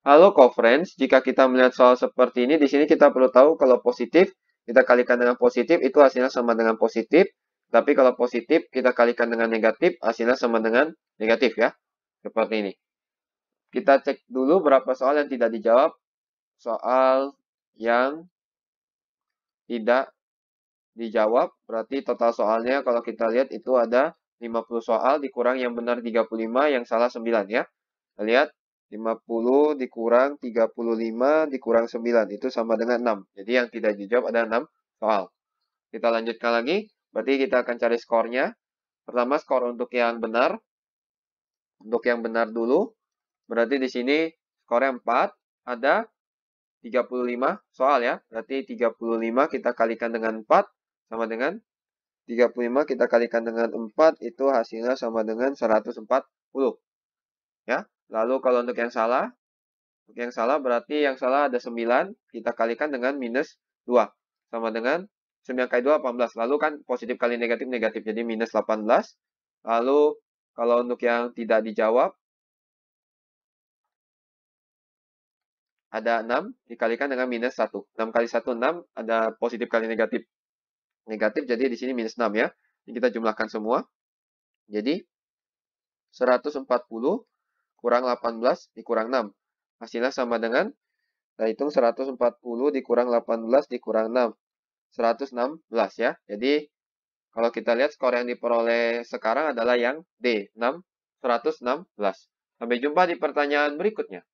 Halo co-friends, jika kita melihat soal seperti ini, di sini kita perlu tahu kalau positif, kita kalikan dengan positif, itu hasilnya sama dengan positif. Tapi kalau positif, kita kalikan dengan negatif, hasilnya sama dengan negatif ya. Seperti ini. Kita cek dulu berapa soal yang tidak dijawab. Soal yang tidak dijawab, berarti total soalnya kalau kita lihat itu ada 50 soal, dikurang yang benar 35, yang salah 9 ya. Kita Lihat, 50 dikurang 35 dikurang 9. Itu sama dengan 6. Jadi yang tidak dijawab ada 6 soal. Kita lanjutkan lagi. Berarti kita akan cari skornya. Pertama skor untuk yang benar. Untuk yang benar dulu. Berarti di sini skornya 4. Ada 35 soal ya. Berarti 35 kita kalikan dengan 4 sama dengan 35 kita kalikan dengan 4 itu hasilnya sama dengan 140. Ya. Lalu kalau untuk yang salah, untuk yang salah berarti yang salah ada 9, kita kalikan dengan minus 2. Sama dengan 9 kali 2, 18. Lalu kan positif kali negatif, negatif. Jadi minus 18. Lalu kalau untuk yang tidak dijawab, ada 6 dikalikan dengan minus 1. 6 kali 1, 6. Ada positif kali negatif. Negatif, jadi di sini minus 6 ya. Ini kita jumlahkan semua. Jadi, 140 kurang 18 dikurang 6. Hasilnya sama dengan, kita hitung 140 dikurang 18 dikurang 6. 116 ya. Jadi, kalau kita lihat skor yang diperoleh sekarang adalah yang D, 6, 116. Sampai jumpa di pertanyaan berikutnya.